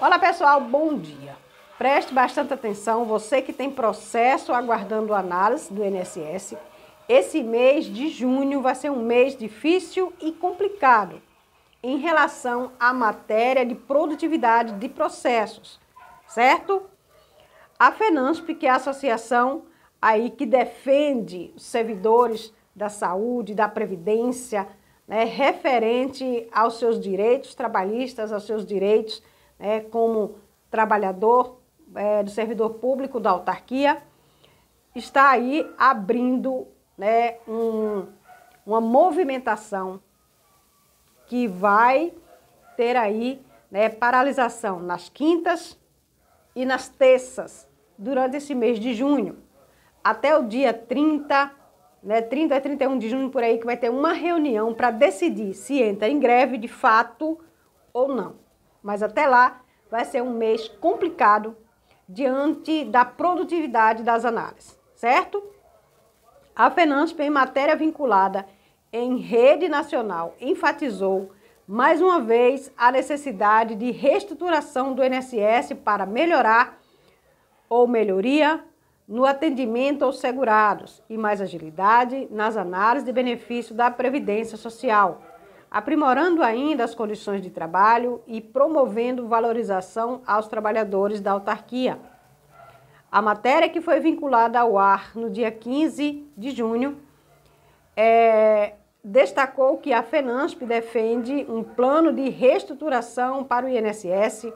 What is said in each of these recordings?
Olá pessoal, bom dia. Preste bastante atenção, você que tem processo aguardando análise do INSS. Esse mês de junho vai ser um mês difícil e complicado em relação à matéria de produtividade de processos, certo? A FENANSP, que é a associação aí que defende os servidores da saúde, da previdência, né, referente aos seus direitos trabalhistas, aos seus direitos né, como trabalhador é, do servidor público da autarquia, está aí abrindo né, um, uma movimentação que vai ter aí né, paralisação nas quintas e nas terças durante esse mês de junho. Até o dia 30, né, 30 e 31 de junho por aí, que vai ter uma reunião para decidir se entra em greve de fato ou não. Mas até lá vai ser um mês complicado diante da produtividade das análises, certo? A FENANSP, em matéria vinculada em rede nacional, enfatizou mais uma vez a necessidade de reestruturação do INSS para melhorar ou melhoria no atendimento aos segurados e mais agilidade nas análises de benefício da Previdência Social aprimorando ainda as condições de trabalho e promovendo valorização aos trabalhadores da autarquia. A matéria que foi vinculada ao ar no dia 15 de junho é, destacou que a FENANSP defende um plano de reestruturação para o INSS,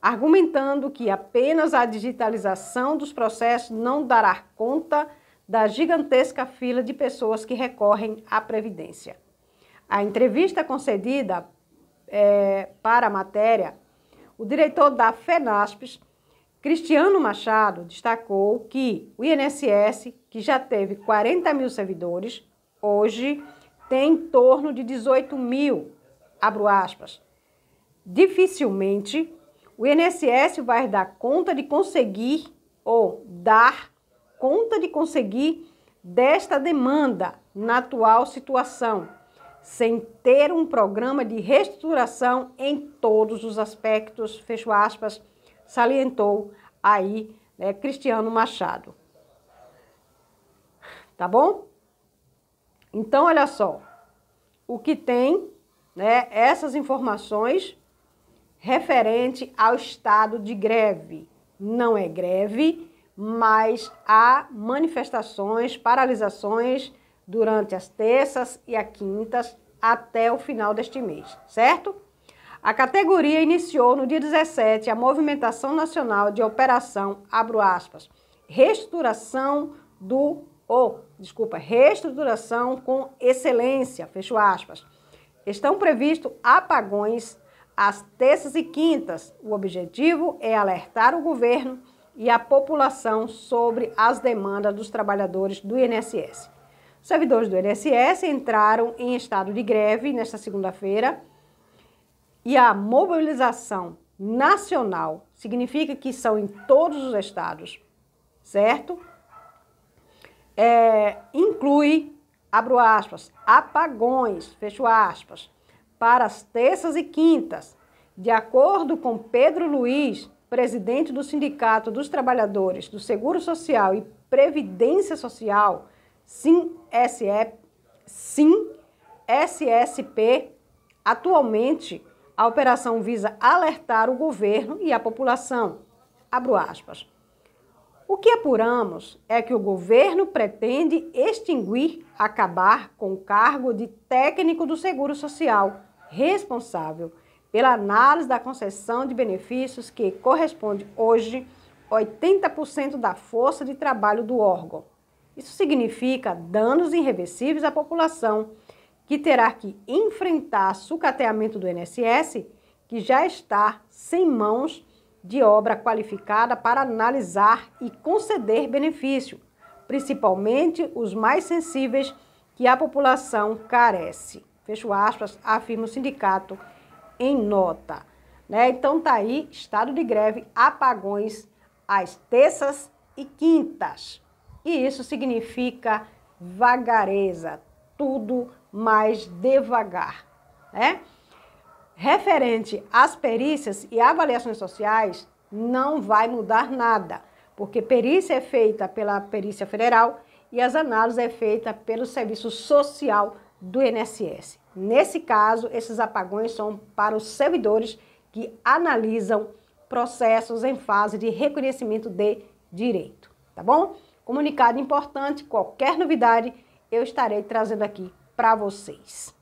argumentando que apenas a digitalização dos processos não dará conta da gigantesca fila de pessoas que recorrem à Previdência a entrevista concedida é, para a matéria, o diretor da FENASPES, Cristiano Machado, destacou que o INSS, que já teve 40 mil servidores, hoje tem em torno de 18 mil, abro aspas. Dificilmente o INSS vai dar conta de conseguir ou dar conta de conseguir desta demanda na atual situação sem ter um programa de reestruturação em todos os aspectos, fecho aspas, salientou aí né, Cristiano Machado. Tá bom? Então, olha só, o que tem né, essas informações referente ao estado de greve. Não é greve, mas há manifestações, paralisações durante as terças e as quintas até o final deste mês, certo? A categoria iniciou no dia 17 a movimentação nacional de operação, abro aspas, reestruturação do ou, oh, desculpa, reestruturação com excelência, fecho aspas. Estão previstos apagões às terças e quintas. O objetivo é alertar o governo e a população sobre as demandas dos trabalhadores do INSS servidores do INSS entraram em estado de greve nesta segunda-feira e a mobilização nacional significa que são em todos os estados, certo? É, inclui, abro aspas, apagões, fecho aspas, para as terças e quintas, de acordo com Pedro Luiz, presidente do Sindicato dos Trabalhadores do Seguro Social e Previdência Social, Sim, Sim, SSP. Atualmente, a operação visa alertar o governo e a população. Abro aspas. O que apuramos é que o governo pretende extinguir, acabar com o cargo de técnico do Seguro Social, responsável pela análise da concessão de benefícios que corresponde hoje 80% da força de trabalho do órgão. Isso significa danos irreversíveis à população, que terá que enfrentar sucateamento do INSS, que já está sem mãos de obra qualificada para analisar e conceder benefício, principalmente os mais sensíveis que a população carece. Fecho aspas, afirma o sindicato em nota. Né? Então tá aí, estado de greve, apagões às terças e quintas. E isso significa vagareza, tudo mais devagar, né? Referente às perícias e avaliações sociais, não vai mudar nada, porque perícia é feita pela Perícia Federal e as análises é feita pelo Serviço Social do INSS. Nesse caso, esses apagões são para os servidores que analisam processos em fase de reconhecimento de direito, tá bom? comunicado importante, qualquer novidade, eu estarei trazendo aqui para vocês.